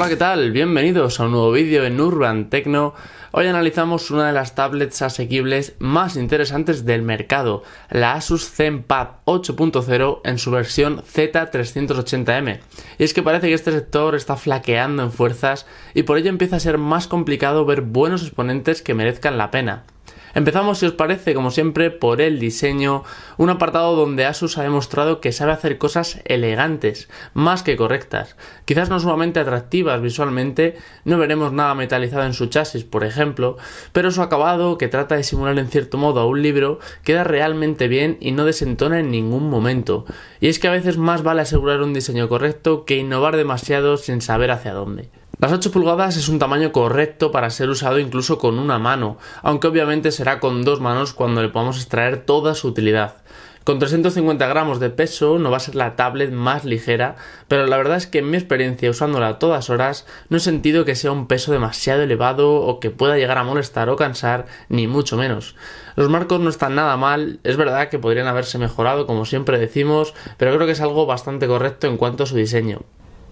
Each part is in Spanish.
Hola, ¿qué tal? Bienvenidos a un nuevo vídeo en Urban Tecno. Hoy analizamos una de las tablets asequibles más interesantes del mercado, la Asus ZenPad 8.0 en su versión Z380M. Y es que parece que este sector está flaqueando en fuerzas y por ello empieza a ser más complicado ver buenos exponentes que merezcan la pena. Empezamos, si os parece, como siempre, por el diseño, un apartado donde Asus ha demostrado que sabe hacer cosas elegantes, más que correctas, quizás no sumamente atractivas visualmente, no veremos nada metalizado en su chasis, por ejemplo, pero su acabado, que trata de simular en cierto modo a un libro, queda realmente bien y no desentona en ningún momento. Y es que a veces más vale asegurar un diseño correcto que innovar demasiado sin saber hacia dónde. Las 8 pulgadas es un tamaño correcto para ser usado incluso con una mano, aunque obviamente será con dos manos cuando le podamos extraer toda su utilidad. Con 350 gramos de peso no va a ser la tablet más ligera, pero la verdad es que en mi experiencia usándola a todas horas no he sentido que sea un peso demasiado elevado o que pueda llegar a molestar o cansar, ni mucho menos. Los marcos no están nada mal, es verdad que podrían haberse mejorado como siempre decimos, pero creo que es algo bastante correcto en cuanto a su diseño.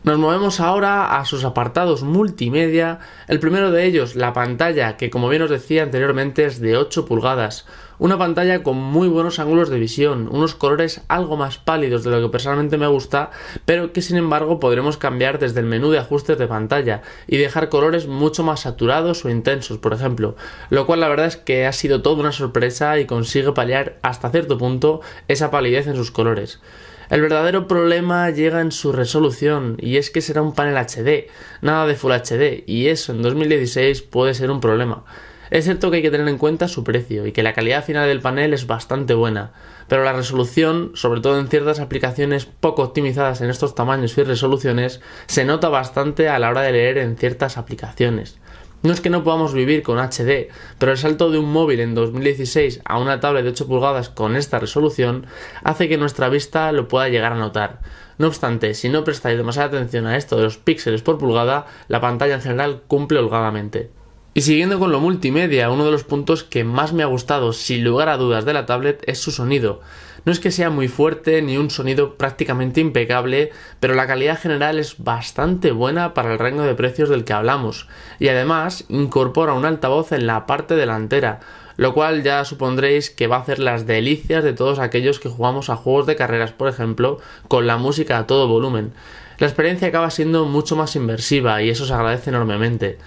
Nos movemos ahora a sus apartados multimedia. El primero de ellos, la pantalla, que como bien os decía anteriormente es de 8 pulgadas. Una pantalla con muy buenos ángulos de visión, unos colores algo más pálidos de lo que personalmente me gusta, pero que sin embargo podremos cambiar desde el menú de ajustes de pantalla y dejar colores mucho más saturados o intensos, por ejemplo. Lo cual la verdad es que ha sido toda una sorpresa y consigue paliar hasta cierto punto esa palidez en sus colores. El verdadero problema llega en su resolución, y es que será un panel HD, nada de Full HD, y eso en 2016 puede ser un problema. Es cierto que hay que tener en cuenta su precio y que la calidad final del panel es bastante buena, pero la resolución, sobre todo en ciertas aplicaciones poco optimizadas en estos tamaños y resoluciones, se nota bastante a la hora de leer en ciertas aplicaciones. No es que no podamos vivir con HD, pero el salto de un móvil en 2016 a una tablet de 8 pulgadas con esta resolución hace que nuestra vista lo pueda llegar a notar. No obstante, si no prestáis demasiada atención a esto de los píxeles por pulgada, la pantalla en general cumple holgadamente. Y siguiendo con lo multimedia, uno de los puntos que más me ha gustado sin lugar a dudas de la tablet es su sonido. No es que sea muy fuerte ni un sonido prácticamente impecable, pero la calidad general es bastante buena para el rango de precios del que hablamos, y además incorpora un altavoz en la parte delantera, lo cual ya supondréis que va a hacer las delicias de todos aquellos que jugamos a juegos de carreras, por ejemplo, con la música a todo volumen. La experiencia acaba siendo mucho más inversiva y eso se agradece enormemente.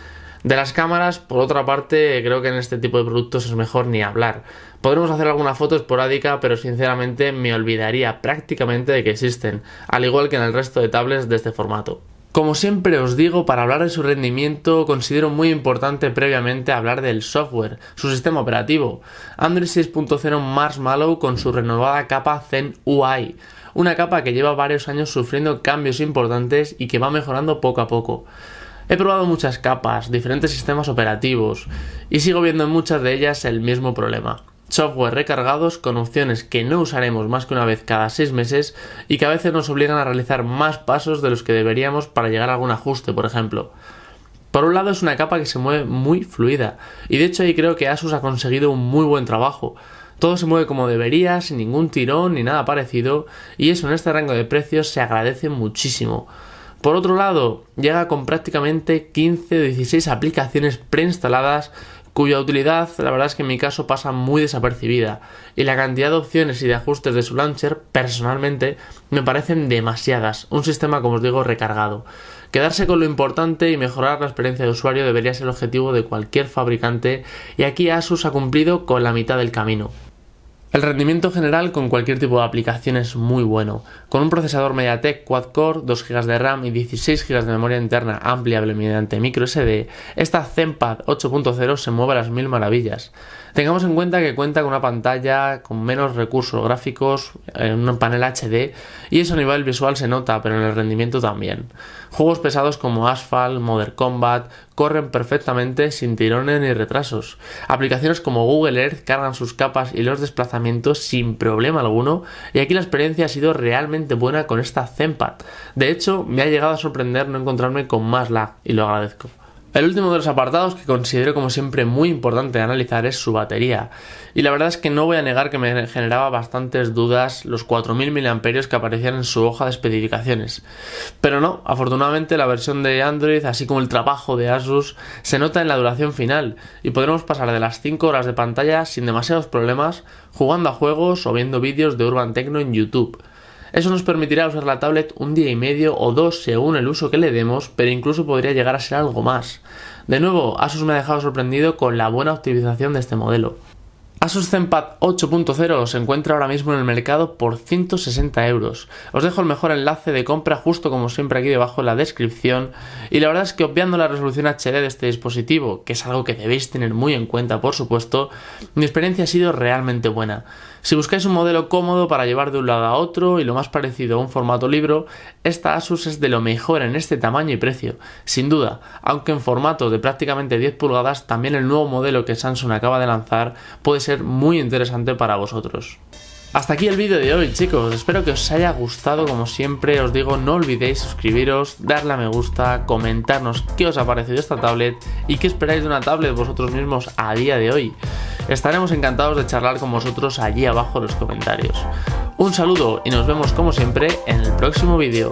De las cámaras, por otra parte, creo que en este tipo de productos es mejor ni hablar. Podremos hacer alguna foto esporádica, pero sinceramente me olvidaría prácticamente de que existen, al igual que en el resto de tablets de este formato. Como siempre os digo, para hablar de su rendimiento considero muy importante previamente hablar del software, su sistema operativo, Android 6.0 Marshmallow con su renovada capa Zen UI, una capa que lleva varios años sufriendo cambios importantes y que va mejorando poco a poco. He probado muchas capas, diferentes sistemas operativos y sigo viendo en muchas de ellas el mismo problema. Software recargados con opciones que no usaremos más que una vez cada 6 meses y que a veces nos obligan a realizar más pasos de los que deberíamos para llegar a algún ajuste, por ejemplo. Por un lado es una capa que se mueve muy fluida y de hecho ahí creo que Asus ha conseguido un muy buen trabajo. Todo se mueve como debería, sin ningún tirón ni nada parecido, y eso en este rango de precios se agradece muchísimo. Por otro lado, llega con prácticamente 15 o 16 aplicaciones preinstaladas cuya utilidad la verdad es que en mi caso pasa muy desapercibida y la cantidad de opciones y de ajustes de su launcher personalmente me parecen demasiadas, un sistema como os digo recargado. Quedarse con lo importante y mejorar la experiencia de usuario debería ser el objetivo de cualquier fabricante y aquí Asus ha cumplido con la mitad del camino. El rendimiento general con cualquier tipo de aplicación es muy bueno. Con un procesador MediaTek quad-core, 2 GB de RAM y 16 GB de memoria interna ampliable mediante microSD, esta ZenPad 8.0 se mueve a las mil maravillas. Tengamos en cuenta que cuenta con una pantalla con menos recursos gráficos, en eh, un panel HD, y eso a nivel visual se nota, pero en el rendimiento también. Juegos pesados como Asphalt, Modern Combat, corren perfectamente sin tirones ni retrasos. Aplicaciones como Google Earth cargan sus capas y los desplazan sin problema alguno y aquí la experiencia ha sido realmente buena con esta Zenpad. De hecho, me ha llegado a sorprender no encontrarme con más lag y lo agradezco. El último de los apartados que considero como siempre muy importante de analizar es su batería. Y la verdad es que no voy a negar que me generaba bastantes dudas los 4000 mAh que aparecían en su hoja de especificaciones. Pero no, afortunadamente la versión de Android, así como el trabajo de Asus, se nota en la duración final y podremos pasar de las 5 horas de pantalla sin demasiados problemas jugando a juegos o viendo vídeos de Urban Techno en YouTube. Eso nos permitirá usar la tablet un día y medio o dos según el uso que le demos, pero incluso podría llegar a ser algo más. De nuevo, Asus me ha dejado sorprendido con la buena optimización de este modelo. Asus ZenPad 8.0 se encuentra ahora mismo en el mercado por 160 euros. Os dejo el mejor enlace de compra justo como siempre aquí debajo en la descripción. Y la verdad es que obviando la resolución HD de este dispositivo, que es algo que debéis tener muy en cuenta por supuesto, mi experiencia ha sido realmente buena. Si buscáis un modelo cómodo para llevar de un lado a otro y lo más parecido a un formato libro, esta Asus es de lo mejor en este tamaño y precio, sin duda, aunque en formato de prácticamente 10 pulgadas también el nuevo modelo que Samsung acaba de lanzar puede ser muy interesante para vosotros. Hasta aquí el vídeo de hoy chicos, espero que os haya gustado, como siempre os digo no olvidéis suscribiros, darle a me gusta, comentarnos qué os ha parecido esta tablet y qué esperáis de una tablet vosotros mismos a día de hoy. Estaremos encantados de charlar con vosotros allí abajo en los comentarios. Un saludo y nos vemos como siempre en el próximo vídeo.